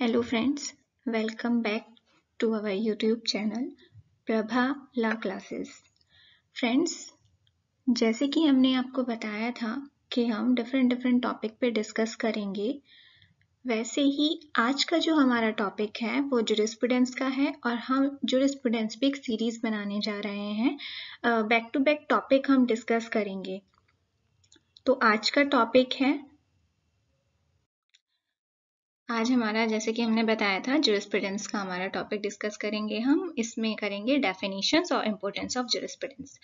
Hello friends welcome back to our YouTube channel Prabha law classes friends जैसे कि हमने आपको बताया था कि हम डिफरेंट डिफरेंट टॉपिक पे डिस्कस करेंगे वैसे ही आज का जो हमारा टॉपिक है वो जुरिस्प्रूडेंस का है और हम जुरिस्प्रूडेंस पे एक सीरीज़ बनाने जा रहे हैं बैक टू बैक टॉपिक हम डिस्कस करेंगे तो आज का टॉपिक है आज हमारा जैसे कि हमने बताया था जुरिस्प्रूडेंस का हमारा टॉपिक डिस्कस करेंगे हम इसमें करेंगे डेफिनेशंस और इम्पोर्टेंस ऑफ जुरिस्प्रूडेंस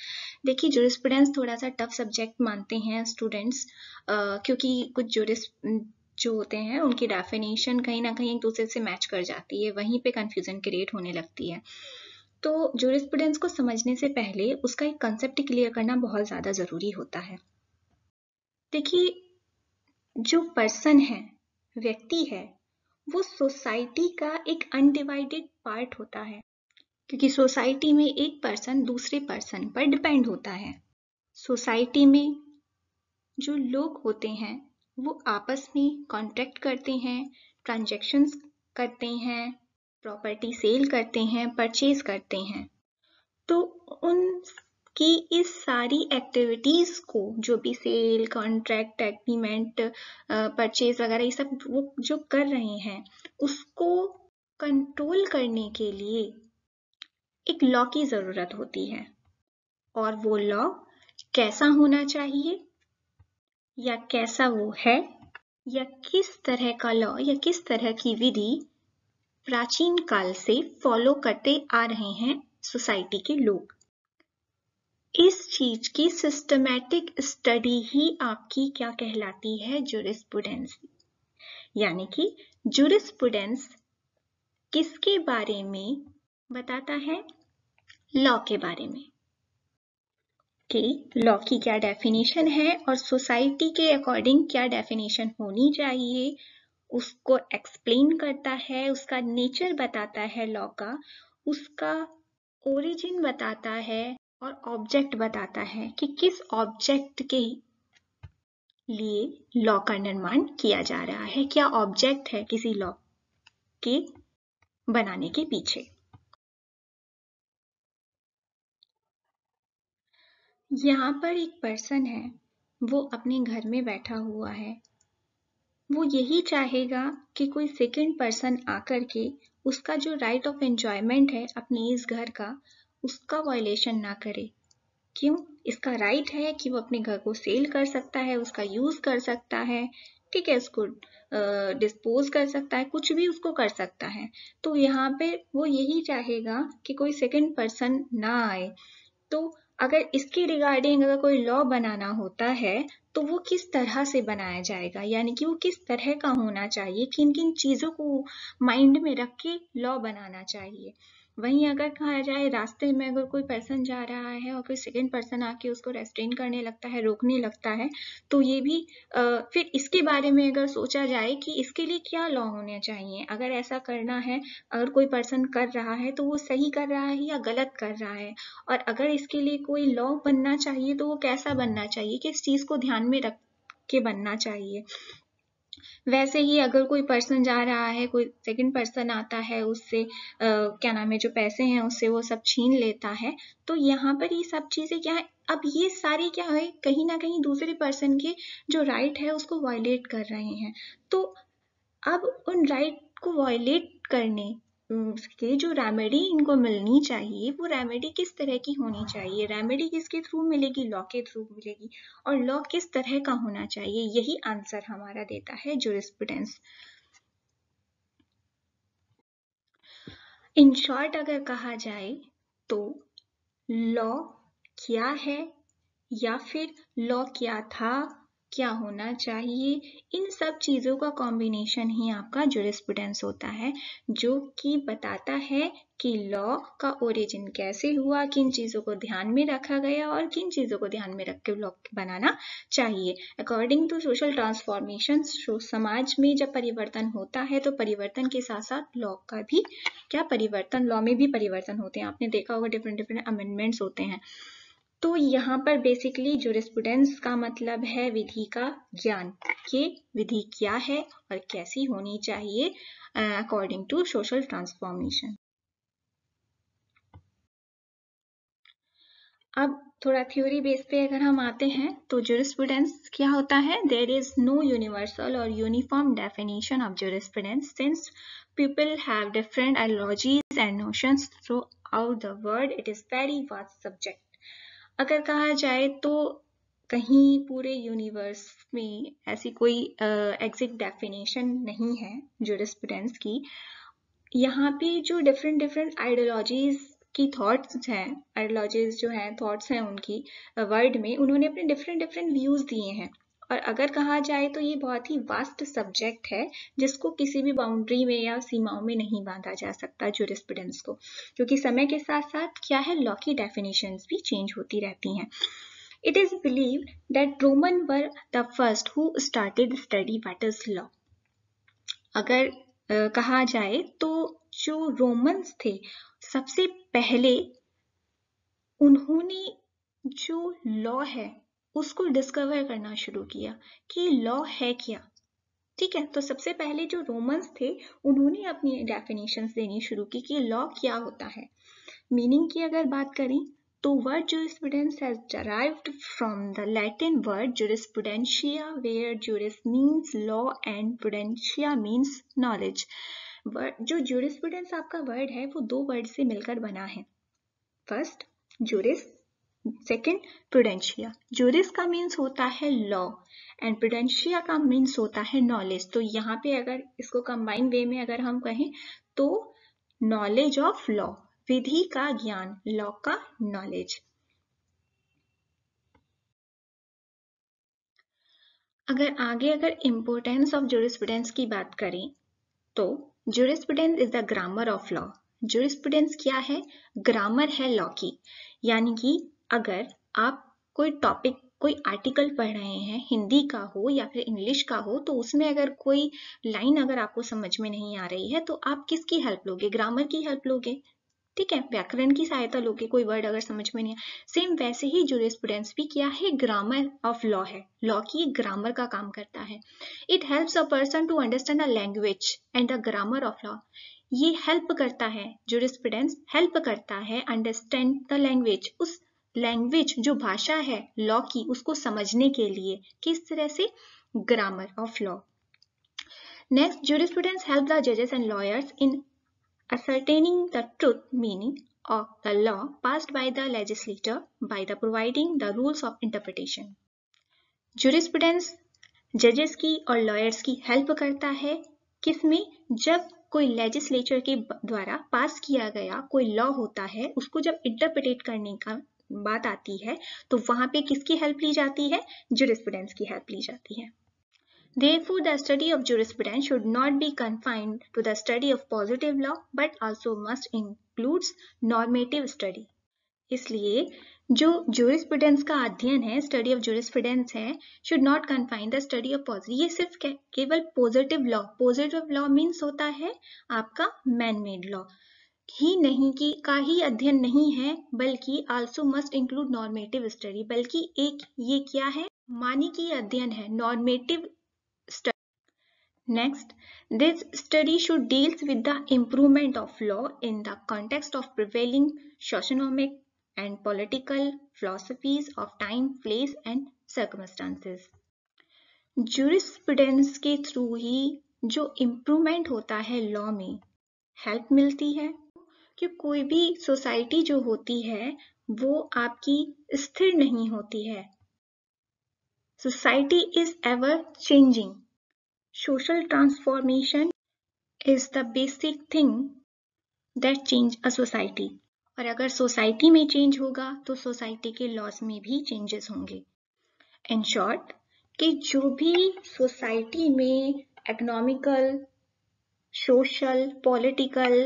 देखिए जुरिस्प्रूडेंस थोड़ा सा टफ सब्जेक्ट मानते हैं स्टूडेंट्स क्योंकि कुछ जुरिस जो होते हैं उनकी डेफिनेशन कहीं ना कहीं एक दूसरे से मैच कर जाती है वहीं पे कन्फ्यूज़न क्रिएट होने लगती है तो जुरिस्प्रूडेंस को समझने से पहले उसका एक कंसेप्ट क्लियर करना बहुत ज़्यादा ज़रूरी होता है देखिए जो पर्सन है व्यक्ति है वो सोसाइटी का एक अनडिवाइडेड पार्ट होता है क्योंकि सोसाइटी में एक पर्सन दूसरे पर्सन पर डिपेंड होता है सोसाइटी में जो लोग होते हैं वो आपस में कॉन्ट्रैक्ट करते हैं ट्रांजेक्शन्स करते हैं प्रॉपर्टी सेल करते हैं परचेज करते हैं तो उन कि इस सारी एक्टिविटीज़ को जो भी सेल कॉन्ट्रैक्ट एग्रीमेंट परचेज वगैरह ये सब वो जो कर रहे हैं उसको कंट्रोल करने के लिए एक लॉ की ज़रूरत होती है और वो लॉ कैसा होना चाहिए या कैसा वो है या किस तरह का लॉ या किस तरह की विधि प्राचीन काल से फॉलो करते आ रहे हैं सोसाइटी के लोग इस चीज की सिस्टमैटिक स्टडी ही आपकी क्या कहलाती है जुरिस्पुडेंस यानी कि जुरिस्पुडेंस किसके बारे में बताता है लॉ के बारे में कि लॉ की क्या डेफिनेशन है और सोसाइटी के अकॉर्डिंग क्या डेफिनेशन होनी चाहिए उसको एक्सप्लेन करता है उसका नेचर बताता है लॉ का उसका ओरिजिन बताता है और ऑब्जेक्ट बताता है कि किस ऑब्जेक्ट के लिए लॉ का निर्माण किया जा रहा है क्या ऑब्जेक्ट है किसी लॉ के बनाने के पीछे यहाँ पर एक पर्सन है वो अपने घर में बैठा हुआ है वो यही चाहेगा कि कोई सेकंड पर्सन आकर के उसका जो राइट ऑफ एंजॉयमेंट है अपने इस घर का उसका वायलेशन ना करे क्यों इसका राइट है कि वो अपने घर को सेल कर सकता है उसका यूज कर सकता है ठीक है उसको डिस्पोज कर सकता है कुछ भी उसको कर सकता है तो यहाँ पे वो यही चाहेगा कि कोई सेकंड पर्सन ना आए तो अगर इसके रिगार्डिंग अगर कोई लॉ बनाना होता है तो वो किस तरह से बनाया जाएगा यानी कि वो किस तरह का होना चाहिए किन किन चीज़ों को माइंड में रख के लॉ बनाना चाहिए वहीं अगर कहा जाए रास्ते में अगर कोई पर्सन जा रहा है और कोई सेकेंड पर्सन आके उसको रेस्ट्रेन करने लगता है रोकने लगता है तो ये भी आ, फिर इसके बारे में अगर सोचा जाए कि इसके लिए क्या लॉ होने चाहिए अगर ऐसा करना है अगर कोई पर्सन कर रहा है तो वो सही कर रहा है या गलत कर रहा है और अगर इसके लिए कोई लॉ बनना चाहिए तो वो कैसा बनना चाहिए किस चीज़ को ध्यान ध्यान में रख के बनना चाहिए वैसे ही अगर कोई पर्सन जा रहा है कोई सेकंड पर्सन आता है उससे आ, क्या नाम है जो पैसे हैं उससे वो सब छीन लेता है तो यहाँ पर ये सब चीज़ें क्या है अब ये सारी क्या है कहीं ना कहीं दूसरे पर्सन के जो राइट है उसको वायलेट कर रहे हैं तो अब उन राइट को वायलेट करने के जो रेमेडी इनको मिलनी चाहिए वो रेमेडी किस तरह की होनी हाँ। चाहिए रेमेडी किसके थ्रू मिलेगी लॉ के थ्रू मिलेगी और लॉ किस तरह का होना चाहिए यही आंसर हमारा देता है जुरिस्प्रूडेंस इन शॉर्ट अगर कहा जाए तो लॉ क्या है या फिर लॉ क्या था क्या होना चाहिए इन सब चीज़ों का कॉम्बिनेशन ही आपका जुरिस्प्रूडेंस होता है जो कि बताता है कि लॉ का ओरिजिन कैसे हुआ किन चीज़ों को ध्यान में रखा गया और किन चीज़ों को ध्यान में रख के लॉ बनाना चाहिए अकॉर्डिंग टू सोशल ट्रांसफॉर्मेशन समाज में जब परिवर्तन होता है तो परिवर्तन के साथ साथ लॉ का भी क्या परिवर्तन लॉ में भी परिवर्तन होते हैं आपने देखा होगा डिफरेंट डिफरेंट अमेंडमेंट्स होते हैं तो यहाँ पर बेसिकली जुरिस्पुडेंस का मतलब है विधि का ज्ञान के विधि क्या है और कैसी होनी चाहिए अकॉर्डिंग टू सोशल ट्रांसफॉर्मेशन अब थोड़ा थ्योरी बेस पे अगर हम आते हैं तो जुरिस्पुडेंस क्या होता है देर इज नो यूनिवर्सल और uniform definition of jurisprudence since people have different ideologies and notions throughout the world it is very vast subject अगर कहा जाए तो कहीं पूरे यूनिवर्स में ऐसी कोई एग्जैक्ट डेफिनेशन नहीं है जुडिस्प्रूडेंस की यहाँ पे जो डिफरेंट डिफरेंट आइडियोलॉजीज की थॉट्स हैं आइडियोलॉजीज जो हैं थॉट्स हैं उनकी वर्ल्ड में उन्होंने अपने डिफरेंट डिफरेंट व्यूज दिए हैं और अगर कहा जाए तो ये बहुत ही वास्ट सब्जेक्ट है जिसको किसी भी बाउंड्री में या सीमाओं में नहीं बांधा जा सकता रिस्पिडेंस को क्योंकि समय के साथ साथ क्या है लॉ की डेफिनेशंस भी चेंज होती रहती हैं it is believe that Roman were the first who started study battles law अगर कहा जाए तो जो रोमन्स थे सबसे पहले उन्होंने जो लॉ है उसको डिस्कवर करना शुरू किया कि लॉ है क्या ठीक है तो सबसे पहले जो रोमन्स थे उन्होंने अपनी डेफिनेशंस देनी शुरू की कि लॉ क्या होता है मीनिंग की अगर बात करें तो word jurisprudence has derived from the Latin word jurisprudentia where juris means law and prudentia means knowledge जो जूरिस्पूडेंस आपका वर्ड है वो दो वर्ड से मिलकर बना है first jurist second prudentia juris का मीन्स होता है लॉ एंड प्रोडेंशिया का मीन्स होता है नॉलेज तो यहाँ पे अगर इसको कंबाइन वे में अगर हम कहें तो नॉलेज ऑफ लॉ विधि का ज्ञान लॉ का नॉलेज अगर आगे अगर इम्पोर्टेंस ऑफ जुरिस्पुडेंस की बात करें तो jurisprudence is the grammar of law jurisprudence क्या है ग्रामर है लॉ की यानी कि अगर आप कोई टॉपिक कोई आर्टिकल पढ़ रहे हैं हिंदी का हो या फिर इंग्लिश का हो तो उसमें अगर कोई लाइन अगर आपको समझ में नहीं आ रही है तो आप किसकी हेल्प लोगे ग्रामर की हेल्प लोगे ठीक है व्याकरण की सहायता लोगे कोई वर्ड अगर समझ में नहीं आया सेम वैसे ही जूरिस्प्रूडेंस भी क्या है ग्रामर ऑफ लॉ है लॉ की ग्रामर का काम करता है it helps a person to understand a language and the grammar of law ये हेल्प करता है जूरिस्प्रूडेंस हेल्प करता है अंडरस्टैंड द लैंग्वेज उस लैंग्वेज जो भाषा है लॉ की उसको समझने के लिए किस तरह से grammar of law next जूरिस्टूडेंट help the जजेस and lawyers in ascertaining the truth meaning of the law pass by the legislator by the providing the rules of interpretation जूरिस्टूडेंट्स जजेस की और लॉयर्स की हेल्प करता है किसमें जब कोई लेजिस्लेचर के द्वारा पास किया गया कोई लॉ होता है उसको जब इंटरप्रिटेट करने का बात आती है तो वहां पे किसकी हेल्प ली जाती है जुरिस्प्रूडेंस की हेल्प ली जाती है Therefore, the study of jurisprudence should not be confined to the study of positive law, but also must includes normative study. इसलिए जो जुरिस्प्रूडेंस का अध्ययन है स्टडी ऑफ जुरिस्प्रूडेंस है should not confine the study of positive ये सिर्फ केवल positive law positive law means होता है आपका मैन मेड लॉ ही नहीं कि का ही अध्ययन नहीं है बल्कि also must include normative study बल्कि एक ये क्या है मानी की अध्ययन है normative study next this study should deals with the improvement of law in the context of prevailing socioeconomic and political philosophies of time place and circumstances jurisprudence के थ्रू ही जो इम्प्रूवमेंट होता है लॉ में हेल्प मिलती है कि कोई भी सोसाइटी जो होती है वो आपकी स्थिर नहीं होती है society is ever changing social transformation is the basic thing that change a society और अगर सोसाइटी में चेंज होगा तो सोसाइटी के लॉस में भी चेंजेस होंगे इन शॉर्ट कि जो भी सोसाइटी में इकोनॉमिकल सोशल पॉलिटिकल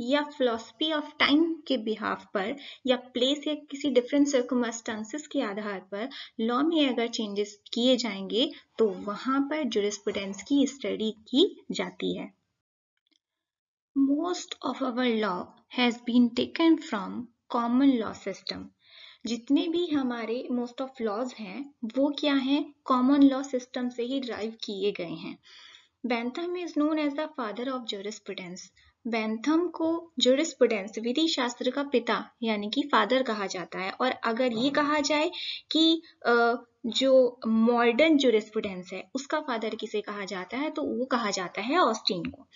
या फिलोसफी ऑफ टाइम के बिहाफ पर या प्लेस या किसी डिफरेंट सर्कमस्टांसिस के आधार पर लॉ में अगर चेंजेस किए जाएंगे तो वहां पर जुडिस्पुडेंस की स्टडी की जाती है most of our law has been taken from common law system जितने भी हमारे मोस्ट ऑफ लॉज हैं वो क्या हैं कॉमन लॉ सिस्टम से ही ड्राइव किए गए हैं Bentham is known as the father of jurisprudence Bentham को जुरिस्पुडेंस विधि शास्त्र का पिता यानी कि फादर कहा जाता है और अगर ये कहा जाए कि जो मॉडर्न जुरिस्पुडेंस है उसका फादर किसे कहा जाता है तो वो कहा जाता है ऑस्टीन को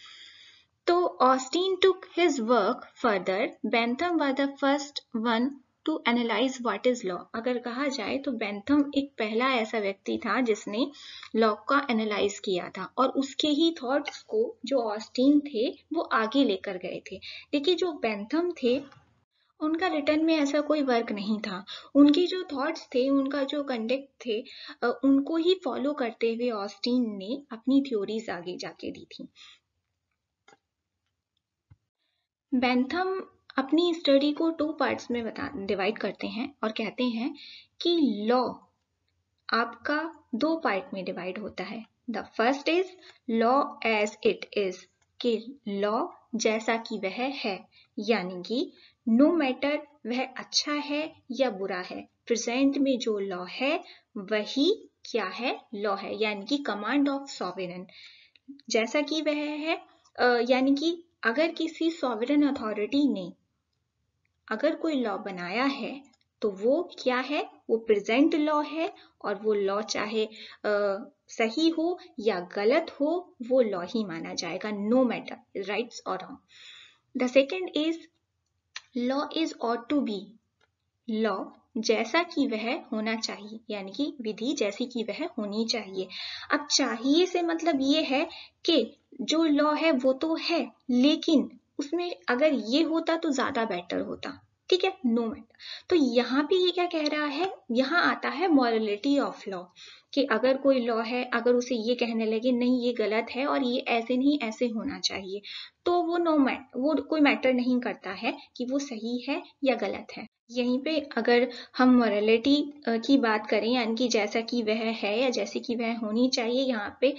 तो Austin took his work further Bentham were the first one to analyse what is law अगर कहा जाए तो बेंथम एक पहला ऐसा व्यक्ति था जिसने लॉ का एनालाइज किया था और उसके ही थॉट्स को जो ऑस्टीन थे वो आगे लेकर गए थे देखिए जो बेंथम थे उनका रिटर्न में ऐसा कोई वर्क नहीं था उनके जो थॉट्स थे उनका जो कंडक्ट थे उनको ही फॉलो करते हुए ऑस्टीन ने अपनी थ्योरीज आगे जाके दी थी बेंथम अपनी स्टडी को टू पार्ट्स में बता डिवाइड करते हैं और कहते हैं कि लॉ आपका दो पार्ट में डिवाइड होता है the first is law as it is कि लॉ जैसा कि वह है यानी कि नो मैटर वह अच्छा है या बुरा है प्रेजेंट में जो लॉ है वही क्या है लॉ है यानी कि कमांड ऑफ सॉवेरन जैसा कि वह है यानी कि अगर किसी सॉवरन अथॉरिटी ने अगर कोई लॉ बनाया है तो वो क्या है वो प्रेजेंट लॉ है और वो लॉ चाहे आ, सही हो या गलत हो वो लॉ ही माना जाएगा नो मैटर राइट्स और wrong the second is law is ought to be law जैसा कि वह होना चाहिए यानी कि विधि जैसी कि वह होनी चाहिए अब चाहिए से मतलब ये है कि जो लॉ है वो तो है लेकिन उसमें अगर ये होता तो ज्यादा बेटर होता ठीक है नो मैटर तो यहाँ पे ये क्या कह रहा है यहाँ आता है मॉरलिटी ऑफ लॉ कि अगर कोई लॉ है अगर उसे ये कहने लगे नहीं ये गलत है और ये ऐसे नहीं ऐसे होना चाहिए तो वो नो मैट वो कोई मैटर नहीं करता है कि वो सही है या गलत है यहीं पे अगर हम मॉरेलिटी की बात करें यानी कि जैसा कि वह है या जैसे कि वह होनी चाहिए यहाँ पे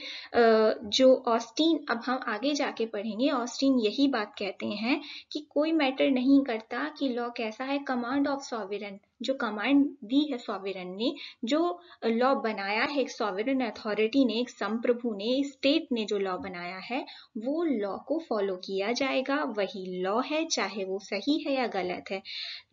जो ऑस्टीन अब हम आगे जाके पढ़ेंगे ऑस्टीन यही बात कहते हैं कि कोई मैटर नहीं करता कि लॉ कैसा है कमांड ऑफ सॉविरन जो कमांड दी है सॉवरन ने जो लॉ बनाया है एक सॉवरन अथॉरिटी ने एक संप्रभु ने स्टेट ने जो लॉ बनाया है वो लॉ को फॉलो किया जाएगा वही लॉ है चाहे वो सही है या गलत है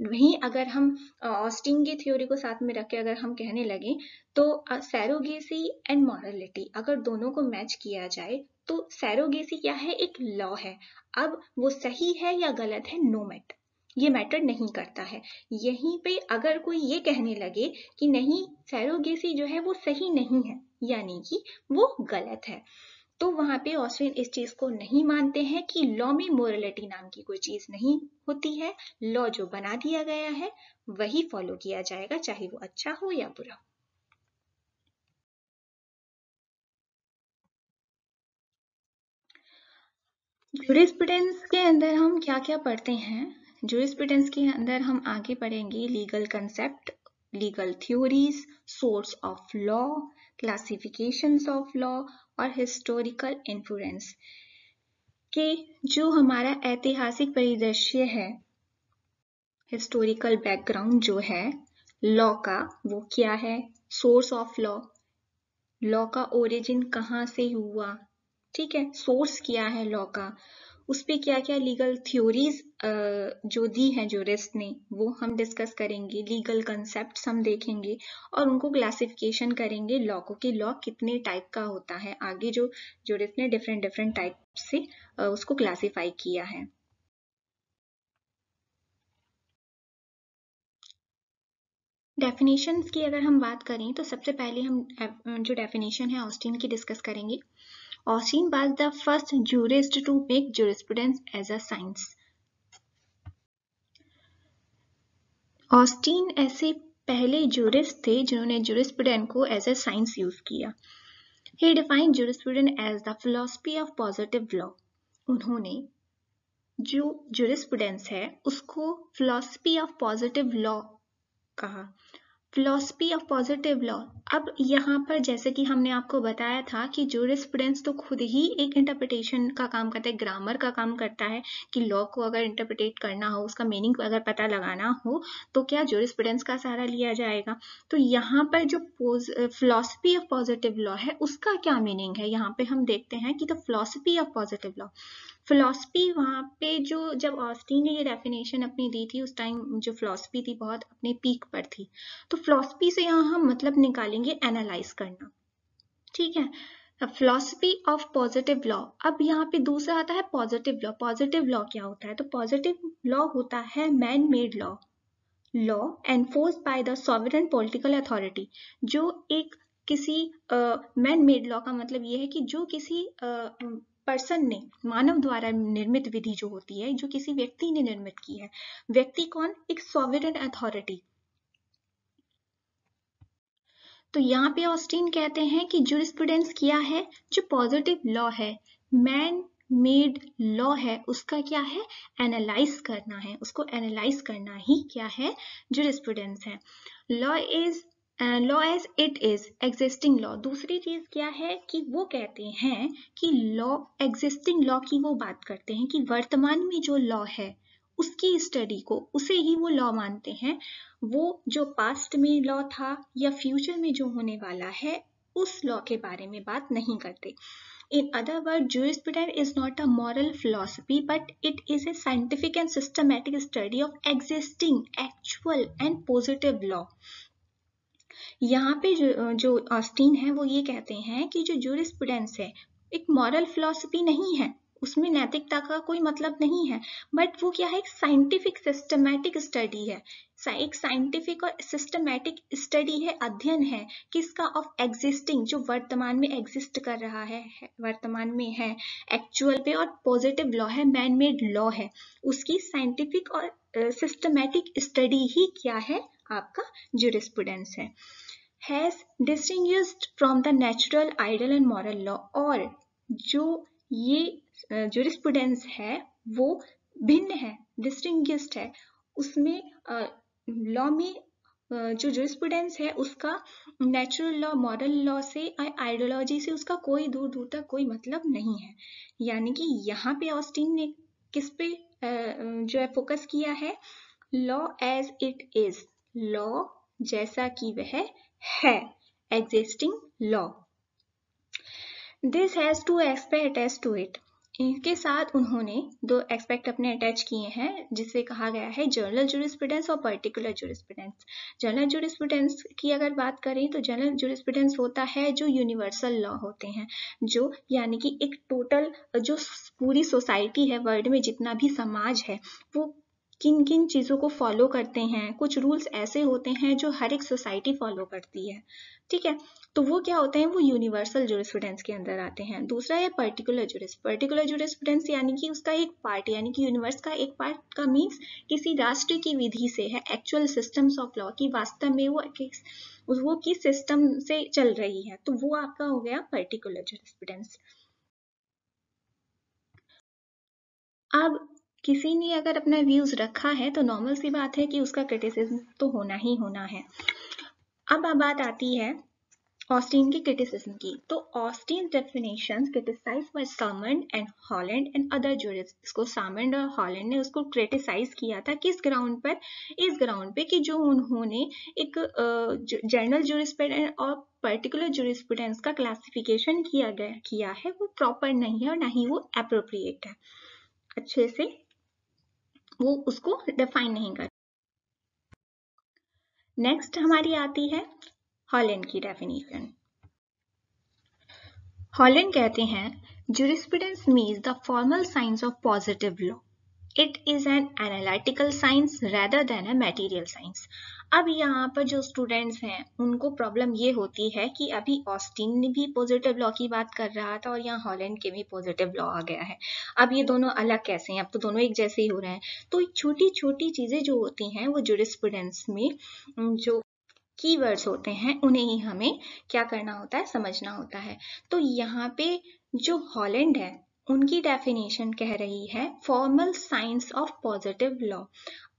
वहीं अगर हम ऑस्टिंग की थ्योरी को साथ में रख के अगर हम कहने लगे तो सैरोगेसी एंड मॉरलिटी अगर दोनों को मैच किया जाए तो सैरोगेसी क्या है एक लॉ है अब वो सही है या गलत है नो मैटर ये मैटर नहीं करता है यहीं पे अगर कोई ये कहने लगे कि नहीं सैरोगेसी जो है वो सही नहीं है यानी कि वो गलत है तो वहां पे ऑस्ट्रेन इस चीज को नहीं मानते हैं कि लॉ में मोरलिटी नाम की कोई चीज नहीं होती है लॉ जो बना दिया गया है वही फॉलो किया जाएगा चाहे वो अच्छा हो या बुरा हो के अंदर हम क्या क्या पढ़ते हैं जूरिस्प्रूडेंस के अंदर हम आगे पढ़ेंगे legal concept legal theories source of law classification of law और हिस्टोरिकल इन्फ्लुएंस के जो हमारा ऐतिहासिक परिदृश्य है हिस्टोरिकल बैकग्राउंड जो है लॉ का वो क्या है सोर्स ऑफ लॉ लॉ का ओरिजिन कहाँ से हुआ ठीक है सोर्स क्या है लॉ का उस पर क्या क्या लीगल थ्योरीज जो दी हैं जोरिस्ट ने वो हम डिस्कस करेंगे लीगल कंसेप्ट हम देखेंगे और उनको क्लासिफिकेशन करेंगे लॉ को कि लॉ कितने टाइप का होता है आगे जो जोरिस्ट ने डिफरेंट डिफरेंट टाइप से उसको क्लासीफाई किया है डेफिनेशन की अगर हम बात करें तो सबसे पहले हम जो डेफिनेशन है ऑस्टिन की डिस्कस करेंगे Austin was the first jurist to make jurisprudence as a science. Austin ऐसे पहले जूरिस्ट थे जिन्होंने जूरिस्प्रूडेंट को एज ए साइंस यूज किया ही define jurisprudence as the philosophy of positive law उन्होंने जो जूरिस्प्रूडेंस है उसको फिलोसफी ऑफ पॉजिटिव लॉ कहा फिलोसफी ऑफ पॉजिटिव लॉ अब यहाँ पर जैसे कि हमने आपको बताया था कि जूरिस्प्रूडेंस तो खुद ही एक इंटरप्रिटेशन का काम करता है ग्रामर का काम करता है कि लॉ को अगर इंटरप्रिटेट करना हो उसका मीनिंग अगर पता लगाना हो तो क्या जूरिस्प्रूडेंस का सहारा लिया जाएगा तो यहाँ पर जो फिलोसफी ऑफ पॉजिटिव लॉ है उसका क्या मीनिंग है यहाँ पे हम देखते हैं कि the philosophy of positive law philosophy वहाँ पे जो जब ऑस्टीन ने ये डेफिनेशन अपनी दी थी उस टाइम जो फिलोसफी थी बहुत अपने पीक पर थी तो फिलॉसफी से यहाँ हम मतलब निकालेंगे एनालाइज करना ठीक है फिलोसफी ऑफ पॉजिटिव लॉ अब यहाँ पे दूसरा आता है पॉजिटिव लॉ पॉजिटिव लॉ क्या होता है तो पॉजिटिव लॉ होता है man made law law enforce by the sovereign political authority जो एक किसी मैन मेड लॉ का मतलब ये है कि जो किसी uh, पर्सन ने मानव द्वारा निर्मित विधि जो होती है जो किसी व्यक्ति ने निर्मित की है व्यक्ति कौन एक सॉविडन अथॉरिटी तो यहाँ पे ऑस्टिन कहते हैं कि जुरिस्प्रूडेंस क्या है जो पॉजिटिव लॉ है मैन मेड लॉ है उसका क्या है एनालाइज करना है उसको एनालाइज करना ही क्या है जुरिस्प्रूडेंस है law is law as it is existing law दूसरी चीज क्या है कि वो कहते हैं कि लॉ एग्जिस्टिंग लॉ की वो बात करते हैं कि वर्तमान में जो लॉ है उसकी स्टडी को उसे ही वो लॉ मानते हैं वो जो पास्ट में लॉ था या फ्यूचर में जो होने वाला है उस लॉ के बारे में बात नहीं करते इन अदर वर्ड जूसपिटर is not a moral philosophy but it is a scientific and systematic study of existing actual and positive law यहाँ पे जो जो ऑस्टीन है वो ये कहते हैं कि जो जूरिस्प्रूडेंस है एक मॉरल फिलोसफी नहीं है उसमें नैतिकता का कोई मतलब नहीं है बट वो क्या है एक साइंटिफिक सिस्टमैटिक स्टडी है एक साइंटिफिक और सिस्टमैटिक स्टडी है अध्ययन है किसका ऑफ एग्जिस्टिंग जो वर्तमान में एग्जिस्ट कर रहा है वर्तमान में है एक्चुअल पे और पॉजिटिव लॉ है मैन मेड लॉ है उसकी साइंटिफिक और सिस्टमैटिक स्टडी ही क्या है आपका जूरिस्प्रूडेंस है has distinguished from the natural ideal and moral law और जो ये जुरिस्पुडेंस है वो भिन्न है डिस्टिंग्विश्ड है उसमें लॉ में जो जुरिस्पुडेंस है उसका नेचुरल लॉ मॉरल लॉ से आइडियोलॉजी से उसका कोई दूर दूर तक कोई मतलब नहीं है यानी कि यहाँ पे ऑस्टिन ने किस पे जो है फोकस किया है law as it is law जैसा कि वह है existing law this has to expect attach to it इनके साथ उन्होंने दो एक्सपेक्ट अपने अटैच किए हैं जिसे कहा गया है जनरल जुरिस्प्रूडेंस और पर्टिकुलर जुरिस्प्रूडेंस जनरल जुरिस्प्रूडेंस की अगर बात करें तो जनरल जुरिस्प्रूडेंस होता है जो यूनिवर्सल लॉ होते हैं जो यानी कि एक टोटल जो पूरी सोसाइटी है वर्ल्ड में जितना भी समाज है वो किन किन चीज़ों को फॉलो करते हैं कुछ रूल्स ऐसे होते हैं जो हर एक सोसाइटी फॉलो करती है ठीक है तो वो क्या होते हैं वो यूनिवर्सल जुरिस्प्रूडेंस के अंदर आते हैं दूसरा है पर्टिकुलर जुरिस पर्टिकुलर जुरिस्प्रूडेंस यानी कि उसका एक पार्ट यानी कि यूनिवर्स का एक पार्ट का मीन्स किसी राष्ट्र की विधि से है एक्चुअल सिस्टम्स ऑफ लॉ की वास्तव में वो वो किस सिस्टम से चल रही है तो वो आपका हो गया पर्टिकुलर जुरिस्प्रूडेंस अब किसी ने अगर अपना व्यूज रखा है तो नॉर्मल सी बात है कि उसका क्रिटिसिज्म तो होना ही होना है अब अब बात आती है ऑस्टिन के क्रिटिसिज्म की तो Austin definition criticise by Salmond and Holland and other jurist इसको सामंड और हॉलैंड ने उसको क्रिटिसाइज किया था किस ग्राउंड पर इस ग्राउंड पे कि जो उन्होंने एक जनरल जूरिस्पेंडेंट और पर्टिकुलर जूरिस्प्रूडेंस का क्लासिफिकेशन किया गया किया है वो प्रॉपर नहीं है और ना ही वो अप्रोप्रिएट है अच्छे से वो उसको डिफाइन नहीं कर नेक्स्ट हमारी आती है हॉलैंड की डेफिनेशन हॉलैंड कहते हैं jurisprudence means the formal science of positive law it is an analytical science rather than a material science अब यहाँ पर जो स्टूडेंट्स हैं उनको प्रॉब्लम ये होती है कि अभी ऑस्टिन भी पॉजिटिव लॉ की बात कर रहा था और यहाँ हॉलैंड के भी पॉजिटिव लॉ आ गया है अब ये दोनों अलग कैसे हैं अब तो दोनों एक जैसे ही हो रहे हैं तो छोटी छोटी चीज़ें जो होती हैं वो जुरिस्प्रूडेंस में जो की होते हैं उन्हें ही हमें क्या करना होता है समझना होता है तो यहाँ पे जो हॉलैंड है उनकी डेफिनेशन कह रही है formal science of positive law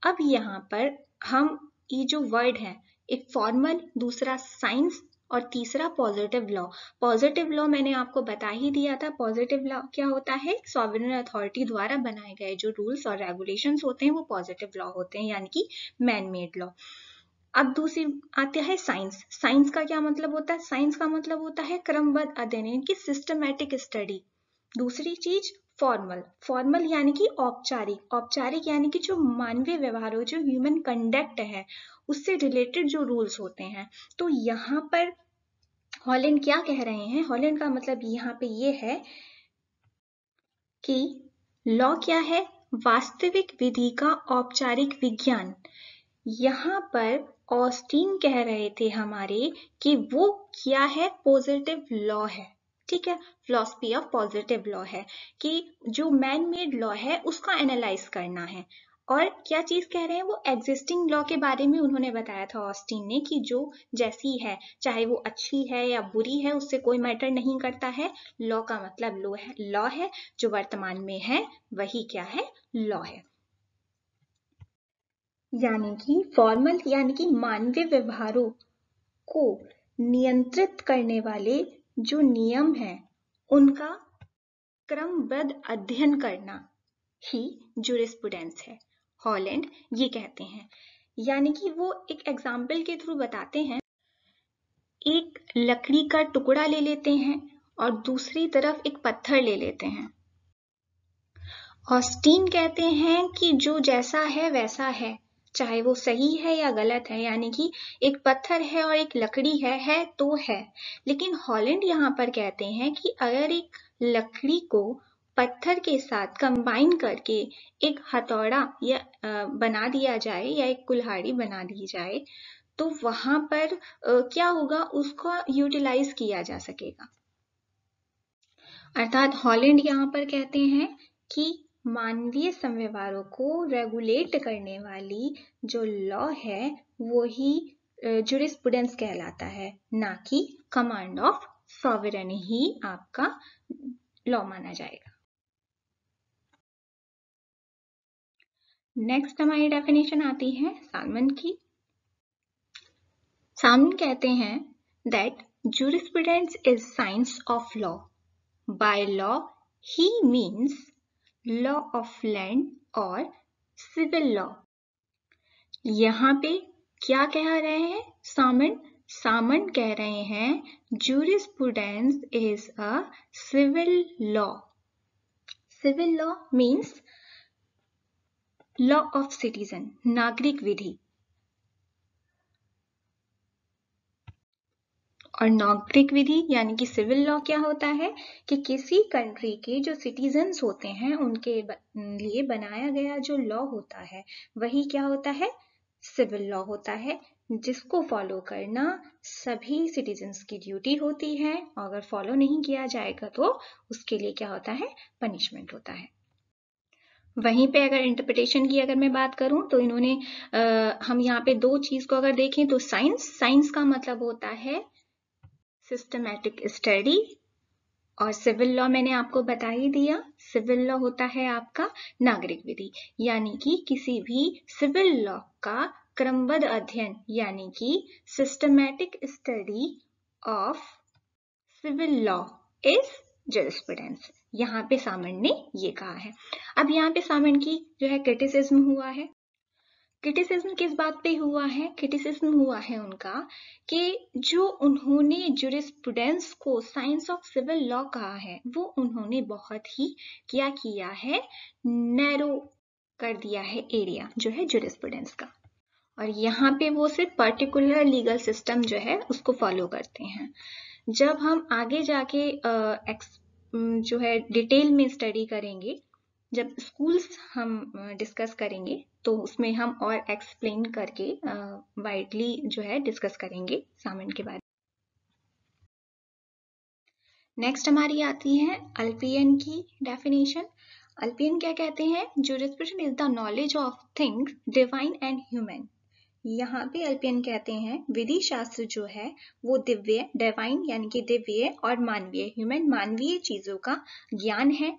अब यहाँ पर हम ये जो वर्ड है एक फॉर्मल दूसरा साइंस और तीसरा पॉजिटिव लॉ पॉजिटिव लॉ मैंने आपको बता ही दिया था पॉजिटिव लॉ क्या होता है सॉवरन अथॉरिटी द्वारा बनाए गए जो रूल्स और रेगुलेशन होते हैं वो पॉजिटिव लॉ होते हैं यानी कि मैन मेड लॉ अब दूसरी आती है साइंस साइंस का क्या मतलब होता है साइंस का मतलब होता है क्रमबद्ध अध्ययन यानी कि सिस्टमैटिक स्टडी दूसरी चीज फॉर्मल फॉर्मल यानी कि औपचारिक औपचारिक यानी कि जो मानवीय व्यवहार हो जो ह्यूमन कंडक्ट है उससे रिलेटेड जो रूल्स होते हैं तो यहाँ पर हॉलैंड क्या कह रहे हैं हॉलैंड का मतलब यहाँ पे ये है कि लॉ क्या है वास्तविक विधि का औपचारिक विज्ञान यहाँ पर ऑस्टीन कह रहे थे हमारे कि वो क्या है पॉजिटिव लॉ है ठीक है फिलोसफी ऑफ पॉजिटिव लॉ है कि जो मैन मेड लॉ है उसका एनालाइज करना है और क्या चीज कह रहे हैं वो एग्जिस्टिंग लॉ के बारे में उन्होंने बताया था ऑस्टिन ने कि जो जैसी है चाहे वो अच्छी है या बुरी है उससे कोई मैटर नहीं करता है लॉ का मतलब लॉ है लॉ है जो वर्तमान में है वही क्या है लॉ है यानी कि फॉर्मल यानी कि मानवीय व्यवहारों को नियंत्रित करने वाले जो नियम है उनका क्रमबद्ध अध्ययन करना ही जुरिस्पुडेंस है हॉलैंड ये कहते हैं यानी कि वो एक एग्जाम्पल के थ्रू बताते हैं एक लकड़ी का टुकड़ा ले लेते हैं और दूसरी तरफ एक पत्थर ले लेते हैं ऑस्टीन कहते हैं कि जो जैसा है वैसा है चाहे वो सही है या गलत है यानी कि एक पत्थर है और एक लकड़ी है है तो है लेकिन हॉलैंड यहाँ पर कहते हैं कि अगर एक लकड़ी को पत्थर के साथ कंबाइन करके एक हथौड़ा या बना दिया जाए या एक कुल्हाड़ी बना दी जाए तो वहां पर क्या होगा उसको यूटिलाइज किया जा सकेगा अर्थात हॉलैंड यहाँ पर कहते हैं कि मानवीय संव्यवहारों को रेगुलेट करने वाली जो लॉ है वो ही जुरिस्पुडेंस कहलाता है ना कि कमांड ऑफ सॉवरन ही आपका लॉ माना जाएगा नेक्स्ट हमारी डेफिनेशन आती है सालमन की सालमन कहते हैं that jurisprudence is science of law by law ही मीन्स लॉ ऑफ लैंड और सिविल लॉ यहाँ पे क्या कह रहे हैं सामन सामन कह रहे हैं jurisprudence is a civil law civil law means law of citizen नागरिक विधि और नागरिक विधि यानी कि सिविल लॉ क्या होता है कि किसी कंट्री के जो सिटीजन्स होते हैं उनके लिए बनाया गया जो लॉ होता है वही क्या होता है सिविल लॉ होता है जिसको फॉलो करना सभी सिटीजन्स की ड्यूटी होती है अगर फॉलो नहीं किया जाएगा तो उसके लिए क्या होता है पनिशमेंट होता है वहीं पे अगर इंटरप्रिटेशन की अगर मैं बात करूं तो इन्होंने आ, हम यहाँ पे दो चीज को अगर देखें तो साइंस साइंस का मतलब होता है सिस्टमैटिक स्टडी और सिविल लॉ मैंने आपको बता ही दिया सिविल लॉ होता है आपका नागरिक विधि यानी कि किसी भी सिविल लॉ का क्रमबद्ध अध्ययन यानी कि systematic study of civil law is jurisprudence यहाँ पे सामन ने ये कहा है अब यहाँ पे सामन की जो है क्रिटिसिज्म हुआ है क्रिटिसिज्म किस बात पे हुआ है क्रिटिसिज्म हुआ है उनका कि जो उन्होंने जुरिस्पुडेंस को साइंस ऑफ सिविल लॉ कहा है वो उन्होंने बहुत ही क्या किया है नैरो कर दिया है एरिया जो है जुरिस्पुडेंस का और यहाँ पे वो सिर्फ पर्टिकुलर लीगल सिस्टम जो है उसको फॉलो करते हैं जब हम आगे जाके आ, जो है डिटेल में स्टडी करेंगे जब स्कूल्स हम डिस्कस करेंगे तो उसमें हम और एक्सप्लेन करके वाइडली जो है डिस्कस करेंगे सामन के बारे नेक्स्ट हमारी आती है अल्पियन की डेफिनेशन अल्पियन क्या कहते हैं jurisprudence is the knowledge of things divine and human यहाँ पे अल्पियन कहते हैं विधि शास्त्र जो है वो दिव्य डिवाइन यानी कि दिव्य और मानवीय ह्यूमन मानवीय चीजों का ज्ञान है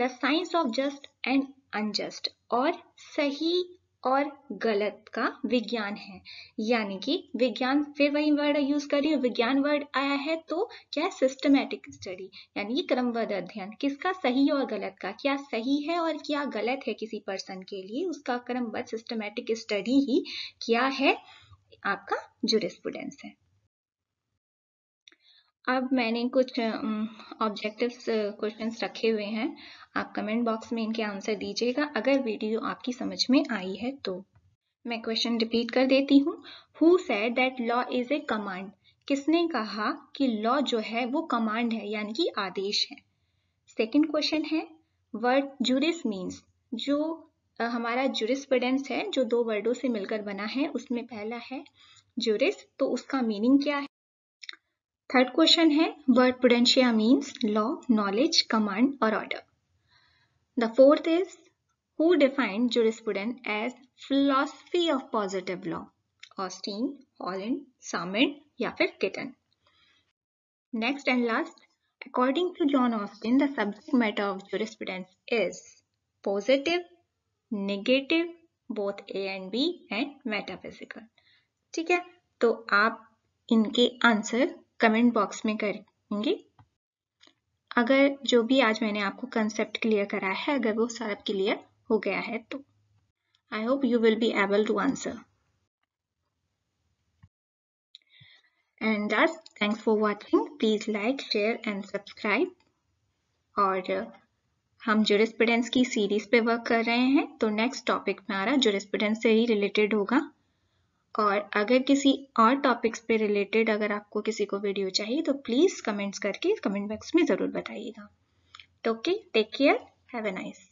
the science of just and unjust और सही और गलत का विज्ञान है यानी कि विज्ञान फिर वही वर्ड यूज कर रही हूँ विज्ञान वर्ड आया है तो क्या है सिस्टमैटिक स्टडी यानी कि क्रमबद्ध अध्ययन किसका सही और गलत का क्या सही है और क्या गलत है किसी पर्सन के लिए उसका क्रमबद्ध सिस्टमैटिक स्टडी ही क्या है आपका जुरिस्पुडेंस है अब मैंने कुछ ऑब्जेक्टिव्स क्वेश्चंस रखे हुए हैं आप कमेंट बॉक्स में इनके आंसर दीजिएगा अगर वीडियो आपकी समझ में आई है तो मैं क्वेश्चन रिपीट कर देती हूँ who said that law is a command किसने कहा कि लॉ जो है वो कमांड है यानी कि आदेश है सेकेंड क्वेश्चन है वर्ड जूरिस मीन्स जो हमारा जुरिस्पडेंस है जो दो वर्डों से मिलकर बना है उसमें पहला है जुरिस तो उसका मीनिंग क्या है थर्ड क्वेश्चन है word prudentia means law knowledge command और order the fourth is who defined jurisprudence as philosophy of positive law Austin Holland Salmond या फिर Keeton next and last According to John Austin, the subject matter of jurisprudence is positive negative both A and B and metaphysical ठीक है तो आप इनके answer comment box में करेंगे अगर जो भी आज मैंने आपको कंसेप्ट क्लियर करा है अगर वो सब क्लियर हो गया है तो I hope you will be able to answer and this thanks for watching please like share and subscribe और हम जुरिस्प्रूडेंस की सीरीज पे वर्क कर रहे हैं तो नेक्स्ट टॉपिक में आ रहा जुरिस्प्रूडेंस से ही रिलेटेड होगा और अगर किसी और टॉपिक्स पे रिलेटेड अगर आपको किसी को वीडियो चाहिए तो प्लीज़ कमेंट्स करके कमेंट बॉक्स में ज़रूर बताइएगा तो okay take care have a nice